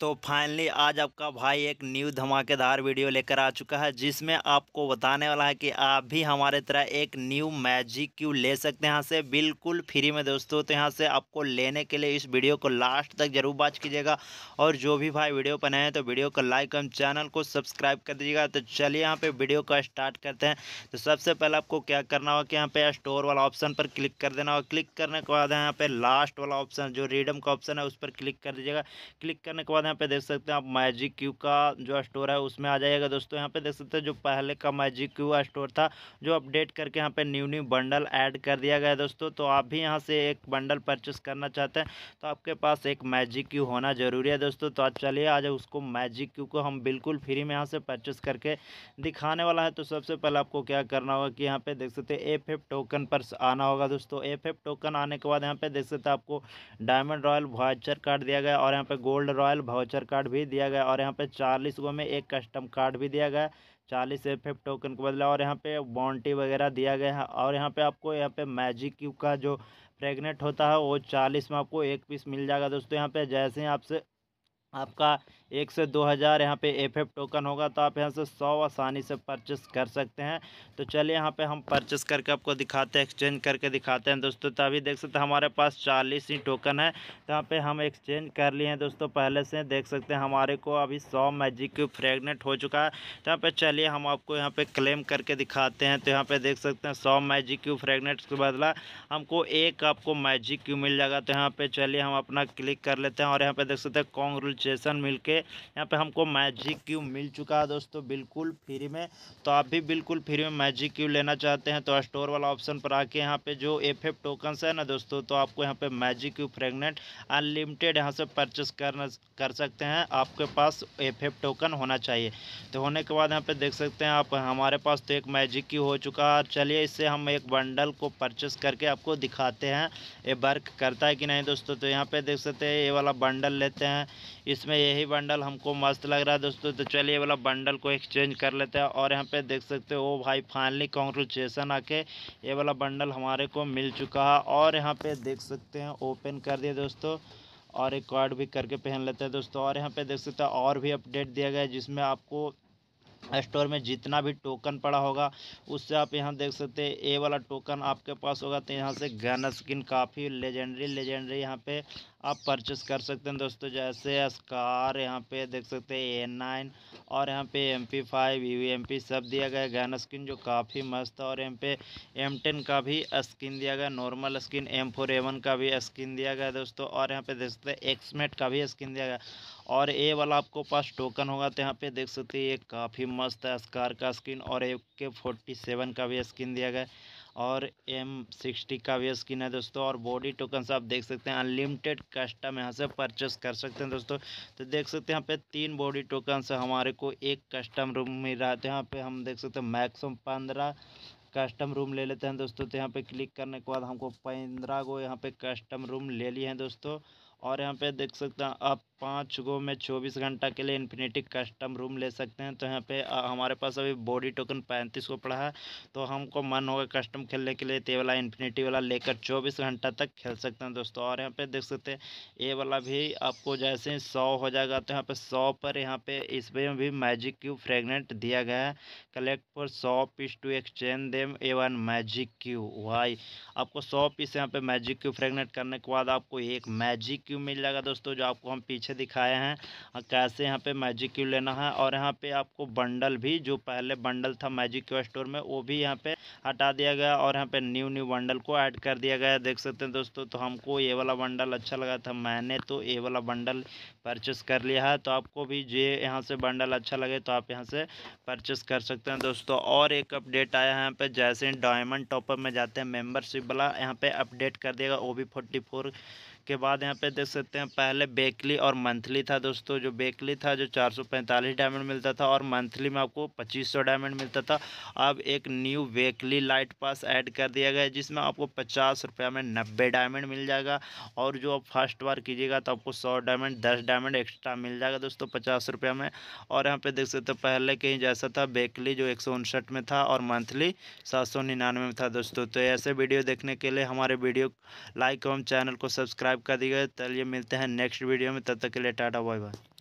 तो फाइनली आज आपका भाई एक न्यू धमाकेदार वीडियो लेकर आ चुका है जिसमें आपको बताने वाला है कि आप भी हमारे तरह एक न्यू मैजिक क्यू ले सकते हैं यहाँ से बिल्कुल फ्री में दोस्तों तो यहाँ से आपको लेने के लिए इस वीडियो को लास्ट तक जरूर बात कीजिएगा और जो भी भाई वीडियो बनाए हैं तो वीडियो को लाइक एवं चैनल को सब्सक्राइब कर दीजिएगा तो चलिए यहाँ पर वीडियो का स्टार्ट करते हैं तो सबसे पहले आपको क्या करना होगा कि यहाँ पर स्टोर वाला ऑप्शन पर क्लिक कर देना होगा क्लिक करने के बाद यहाँ पर लास्ट वाला ऑप्शन जो रीडम का ऑप्शन है उस पर क्लिक कर दीजिएगा क्लिक करने के बाद यहाँ पे देख सकते हैं आप मैजिक क्यू का जो स्टोर है उसमें आ जाएगा दोस्तों यहाँ पे देख सकते हैं जो पहले का मैजिक क्यू स्टोर था जो अपडेट करके यहाँ पे न्यू न्यू बंडल ऐड कर दिया गया है दोस्तों तो आप भी यहाँ से एक बंडल परचेस करना चाहते हैं तो आपके पास एक मैजिक क्यू होना ज़रूरी है दोस्तों तो आज चलिए आज उसको मैजिक क्यू को हम बिल्कुल फ्री में यहाँ से परचेस करके दिखाने वाला है तो सबसे पहले आपको क्या करना होगा कि यहाँ पे देख सकते हैं एफ एफ टोकन पर आना होगा दोस्तों एफ एफ टोकन आने के बाद यहाँ पे देख सकते हैं आपको डायमंड रॉयल वाचर कार्ड दिया गया और यहाँ पे गोल्ड रॉयल वाउचर कार्ड भी दिया गया और यहाँ पे चालीस गो में एक कस्टम कार्ड भी दिया गया चालीस एफ एफ टोकन के बदला और यहाँ पे बॉन्टी वगैरह दिया गया है और यहाँ पे आपको यहाँ पे मैजिक क्यूब का जो प्रेगनेंट होता है वो चालीस में आपको एक पीस मिल जाएगा दोस्तों यहाँ पे जैसे ही आपसे आपका एक से दो हज़ार यहाँ पे एफ एफ टोकन होगा तो आप यहाँ से सौ आसानी से परचेस कर सकते हैं तो चलिए यहाँ पे हम परचेस करके आपको दिखाते हैं एक्सचेंज करके दिखाते हैं दोस्तों तो अभी देख सकते हैं हमारे पास चालीस ही टोकन है तो यहाँ पे हम एक्सचेंज कर लिए हैं दोस्तों पहले से देख सकते हैं हमारे को अभी सौ मैजिक क्यूब फ्रेगनेट हो चुका है तो यहाँ पर चलिए हम आपको यहाँ पर क्लेम करके दिखाते हैं तो यहाँ पर देख सकते हैं सौ मैजिक क्यूब फ्रेगनेट के बदला हमको एक आपको मैजिक क्यू मिल जाएगा तो यहाँ पर चलिए हम अपना क्लिक कर लेते हैं और यहाँ पर देख सकते हैं कॉन्ग्रुल स्टेशन मिल के यहाँ पर हमको मैजिक क्यू मिल चुका है दोस्तों बिल्कुल फ्री में तो आप भी बिल्कुल फ्री में मैजिक क्यू लेना चाहते हैं तो स्टोर वाला ऑप्शन पर आके यहाँ पे जो एफ एफ टोकन्स है ना दोस्तों तो आपको यहाँ पे मैजिक क्यू फ्रेगनेंट अनलिमिटेड यहाँ से परचेस करना कर सकते हैं आपके पास एफ एफ टोकन होना चाहिए तो होने के बाद यहाँ पे देख सकते हैं आप हमारे पास तो एक मैजिक क्यू हो चुका है चलिए इससे हम एक बंडल को परचेस करके आपको दिखाते हैं ये वर्क करता है कि नहीं दोस्तों तो यहाँ पे देख सकते हैं ये वाला बंडल लेते हैं इसमें यही बंडल हमको मस्त लग रहा है दोस्तों तो चलिए वाला बंडल को एक्सचेंज कर लेते हैं और यहाँ पे देख सकते हो भाई फाइनली कॉन्ग्रेचुलेसन आके ये वाला बंडल हमारे को मिल चुका है और यहाँ पे देख सकते हैं ओपन कर दिया दोस्तों और एक कार्ड भी करके पहन लेते हैं दोस्तों और यहाँ पे देख सकते हैं और भी अपडेट दिया गया है जिसमें आपको स्टोर में जितना भी टोकन पड़ा होगा उससे आप यहाँ देख सकते हैं ए वाला टोकन आपके पास होगा तो यहाँ से गन स्किन काफ़ी लेजेंडरी लेजेंडरी यहाँ पे आप परचेस कर सकते हैं दोस्तों जैसे स्कार यहाँ पे देख सकते हैं ए नाइन और यहाँ पे M P five U M P सब दिया गया गैन स्किन जो काफ़ी मस्त है और यहाँ पे एम टेन का भी स्किन दिया गया normal skin M four A one का भी स्किन दिया गया दोस्तों और यहाँ पे देख सकते हैं एक्समेट का भी स्किन दिया गया और ए वाला आपको पास टोकन होगा तो यहाँ पे देख सकते हैं ये काफ़ी मस्त है स्कार का स्किन और ए के फोर्टी सेवन का भी स्किन दिया गया और एम सिक्सटी का भी स्किन है दोस्तों और बॉडी टोकन्स आप देख सकते हैं अनलिमिटेड कस्टम यहाँ से परचेस कर सकते हैं दोस्तों तो देख सकते हैं यहाँ पे तीन बॉडी टोकन्स हमारे को एक कस्टम रूम मिल रहा है यहाँ पे हम देख सकते हैं मैक्सिमम पंद्रह कस्टम रूम ले लेते हैं दोस्तों तो यहाँ पे क्लिक करने के बाद हमको पंद्रह को यहाँ पे कस्टम रूम ले लिए हैं दोस्तों और यहाँ पे देख सकते हैं आप पाँच गो में चौबीस घंटा के लिए इन्फिनिटी कस्टम रूम ले सकते हैं तो यहाँ पे हमारे पास अभी बॉडी टोकन पैंतीस को पड़ा है तो हमको मन होगा कस्टम खेलने के लिए तो वाला इन्फिनिटी वाला लेकर चौबीस घंटा तक खेल सकते हैं दोस्तों और यहाँ पे देख सकते हैं ये वाला भी आपको जैसे ही सौ हो जाएगा तो यहाँ पर सौ पर यहाँ पे इसमें भी मैजिक क्यू फ्रेगनेंट दिया गया है कलेक्ट फॉर सौ piece to exchange them A one magic Q Y आपको सौ पीस यहाँ पर मैजिक क्यू फ्रेगनेंट करने के बाद आपको एक मैजिक क्यू मिल जाएगा दोस्तों जो आपको हम पीछे दिखाए हैं कैसे यहाँ पे मैजिक क्यू लेना है और यहाँ पे आपको बंडल भी जो पहले बंडल था मैजिक क्यू स्टोर में वो भी यहाँ पे हटा दिया गया और यहाँ पे न्यू न्यू बंडल को ऐड कर दिया गया देख सकते हैं दोस्तों तो हमको ये वाला बंडल अच्छा लगा था मैंने तो ये वाला बंडल परचेस कर लिया है तो आपको भी ये यहाँ से बंडल अच्छा लगे तो आप यहाँ से परचेस कर सकते हैं दोस्तों और एक अपडेट आया है यहाँ पे जैसे डायमंड टॉपअप में जाते हैं मेम्बरशिप वाला यहाँ पे अपडेट कर देगा ओ भी फोर्टी फोर के बाद यहाँ पे देख सकते हैं पहले बेकली और मंथली था दोस्तों जो बेकली था जो 445 डायमंड मिलता था और मंथली में आपको 2500 डायमंड मिलता था अब एक new weekly lite pass add कर दिया गया है जिसमें आपको पचास रुपया में नब्बे डायमंड मिल जाएगा और जो आप फर्स्ट बार कीजिएगा तो आपको सौ डायमंड दस डायमंड एक्स्ट्रा मिल जाएगा दोस्तों पचास रुपया में और यहाँ पर देख सकते हो पहले कहीं जैसा था बेकली जो एक में था और मंथली सात में था दोस्तों तो ऐसे वीडियो देखने के लिए हमारे वीडियो लाइक एवं चैनल को सब्सक्राइब कर दिया चलिए मिलते हैं नेक्स्ट वीडियो में तब तक के लिए टाटा बाय बाय